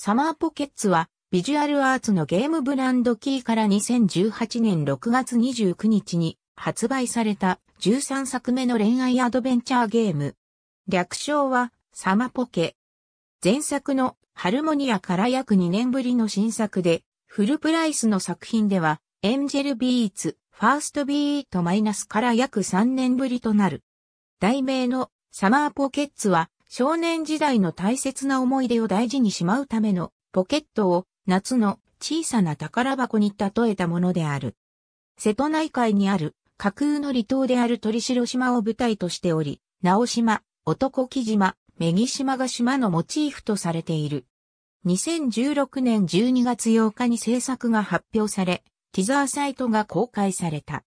サマーポケッツは、ビジュアルアーツのゲームブランドキーから2018年6月29日に発売された13作目の恋愛アドベンチャーゲーム。略称はサマポケ。前作のハルモニアから約2年ぶりの新作で、フルプライスの作品では、エンジェルビーツ、ファーストビートマイナスから約3年ぶりとなる。題名のサマーポケッツは少年時代の大切な思い出を大事にしまうためのポケットを夏の小さな宝箱に例えたものである。瀬戸内海にある架空の離島である鳥城島を舞台としており、直島、男木島、目木島が島のモチーフとされている。2016年12月8日に制作が発表され、ティザーサイトが公開された。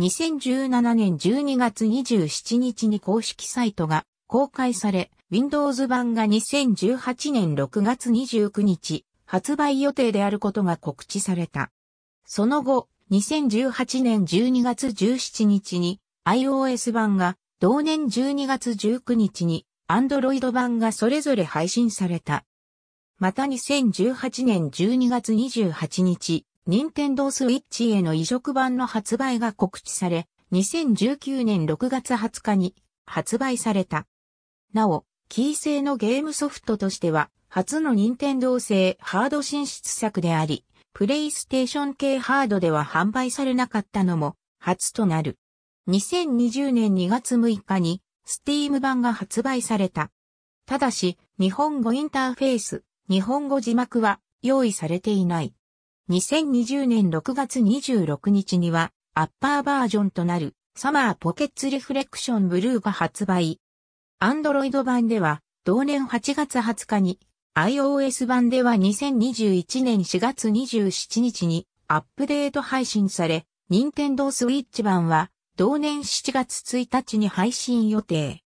2017年12月27日に公式サイトが公開され、Windows 版が2018年6月29日、発売予定であることが告知された。その後、2018年12月17日に iOS 版が、同年12月19日に Android 版がそれぞれ配信された。また2018年12月28日、任天堂 i t c h への移植版の発売が告知され、2019年6月20日に発売された。なお、キー製のゲームソフトとしては、初の任天堂製ハード進出作であり、プレイステーション系ハードでは販売されなかったのも初となる。2020年2月6日に Steam 版が発売された。ただし、日本語インターフェース、日本語字幕は用意されていない。2020年6月26日には、アッパーバージョンとなる、サマーポケッツリフレクションブルーが発売。Android 版では、同年8月20日に、iOS 版では2021年4月27日にアップデート配信され、Nintendo Switch 版は同年7月1日に配信予定。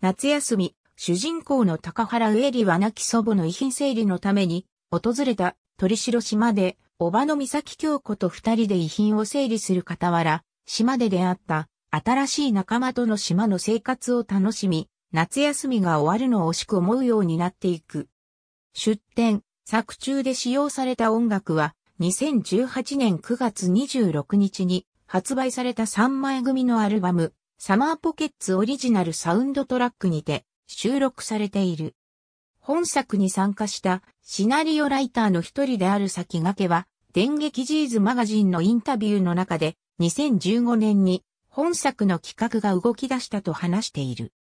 夏休み、主人公の高原上リは亡き祖母の遺品整理のために訪れた鳥城島で、叔母の三崎京子と二人で遺品を整理する傍ら、島で出会った新しい仲間との島の生活を楽しみ、夏休みが終わるのを惜しく思うようになっていく。出展、作中で使用された音楽は、2018年9月26日に発売された3枚組のアルバム、サマーポケッツオリジナルサウンドトラックにて収録されている。本作に参加したシナリオライターの一人である先駆けは、電撃ジーズマガジンのインタビューの中で2015年に本作の企画が動き出したと話している。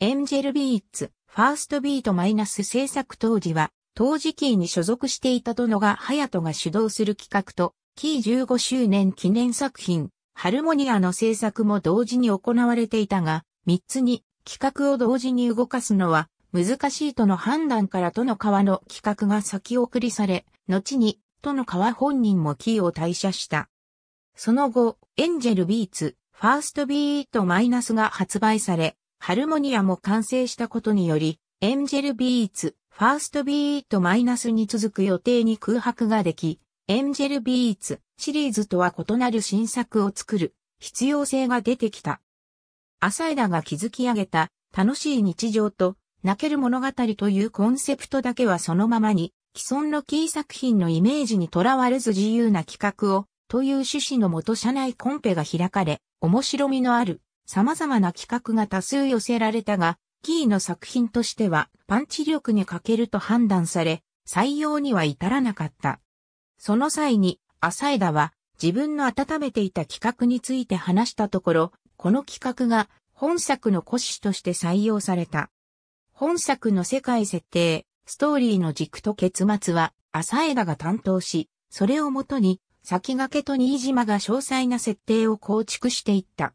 エンジェルビーツ、ファーストビートマイナス制作当時は、当時キーに所属していた殿が隼人が主導する企画と、キー15周年記念作品、ハルモニアの制作も同時に行われていたが、3つに企画を同時に動かすのは難しいとの判断からとの川の企画が先送りされ、後にとの川本人もキーを退社した。その後、エンジェルビーツ、ファーストビートマイナスが発売され、ハルモニアも完成したことにより、エンジェルビーツ、ファーストビートマイナスに続く予定に空白ができ、エンジェルビーツシリーズとは異なる新作を作る必要性が出てきた。浅枝が築き上げた楽しい日常と泣ける物語というコンセプトだけはそのままに既存のキー作品のイメージにとらわれず自由な企画をという趣旨のもと社内コンペが開かれ、面白みのある様々な企画が多数寄せられたが、キーの作品としてはパンチ力に欠けると判断され、採用には至らなかった。その際に、浅枝は自分の温めていた企画について話したところ、この企画が本作の骨子として採用された。本作の世界設定、ストーリーの軸と結末は、浅枝が担当し、それをもとに先駆けと新島が詳細な設定を構築していった。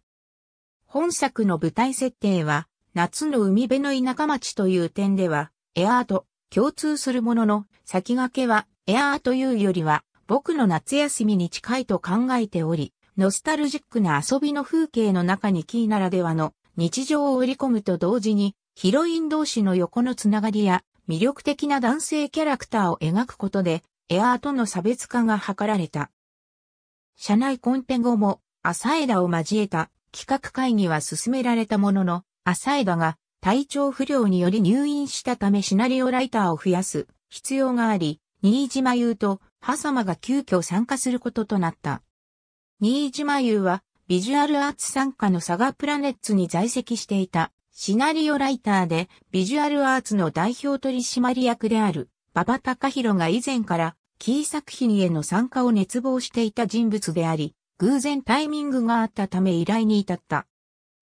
本作の舞台設定は、夏の海辺の田舎町という点では、エアーと共通するものの、先駆けは、エアーというよりは、僕の夏休みに近いと考えており、ノスタルジックな遊びの風景の中にキーならではの日常を織り込むと同時に、ヒロイン同士の横のつながりや、魅力的な男性キャラクターを描くことで、エアーとの差別化が図られた。社内コンペ後も、朝枝を交えた企画会議は進められたものの、朝枝が体調不良により入院したためシナリオライターを増やす必要があり、新島優とサ間が急遽参加することとなった。新島優はビジュアルアーツ参加のサガプラネッツに在籍していたシナリオライターでビジュアルアーツの代表取締役である馬場隆弘が以前からキー作品への参加を熱望していた人物であり、偶然タイミングがあったため依頼に至った。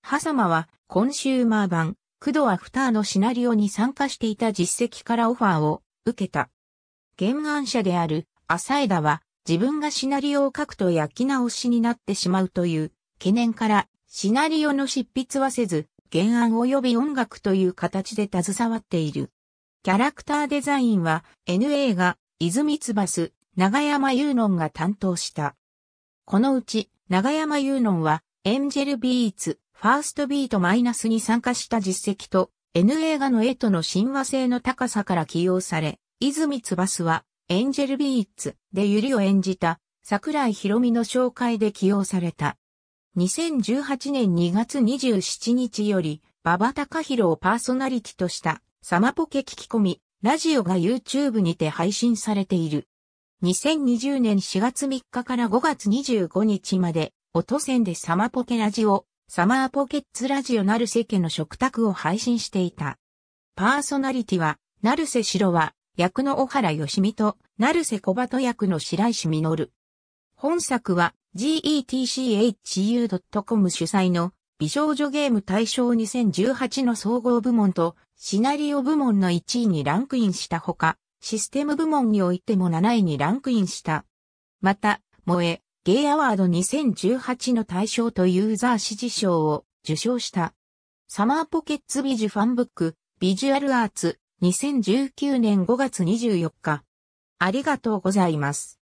ハサマは、コンシューマー版、クドアフターのシナリオに参加していた実績からオファーを受けた。原案者である浅ダは自分がシナリオを書くと焼き直しになってしまうという懸念からシナリオの執筆はせず原案及び音楽という形で携わっている。キャラクターデザインは NA が泉翼、長山雄論が担当した。このうち、長山雄論は、エンジェルビーツ、ファーストビートマイナスに参加した実績と、N 映画の絵との親和性の高さから起用され、泉翼は、エンジェルビーツでゆりを演じた、桜井博美の紹介で起用された。2018年2月27日より、馬場隆弘をパーソナリティとした、サマポケ聞き込み、ラジオが YouTube にて配信されている。2020年4月3日から5月25日まで、音んでサマポケラジオ、サマーポケッツラジオなるせ家の食卓を配信していた。パーソナリティは、なるせしろは、役の小原よしみと、なるせ小鳩役の白石実。本作は、getchu.com 主催の美少女ゲーム大賞2018の総合部門とシナリオ部門の1位にランクインしたほか、システム部門においても7位にランクインした。また、萌え、ゲイアワード2018の大賞とユーザー支持賞を受賞した。サマーポケッツビジュファンブック、ビジュアルアーツ、2019年5月24日。ありがとうございます。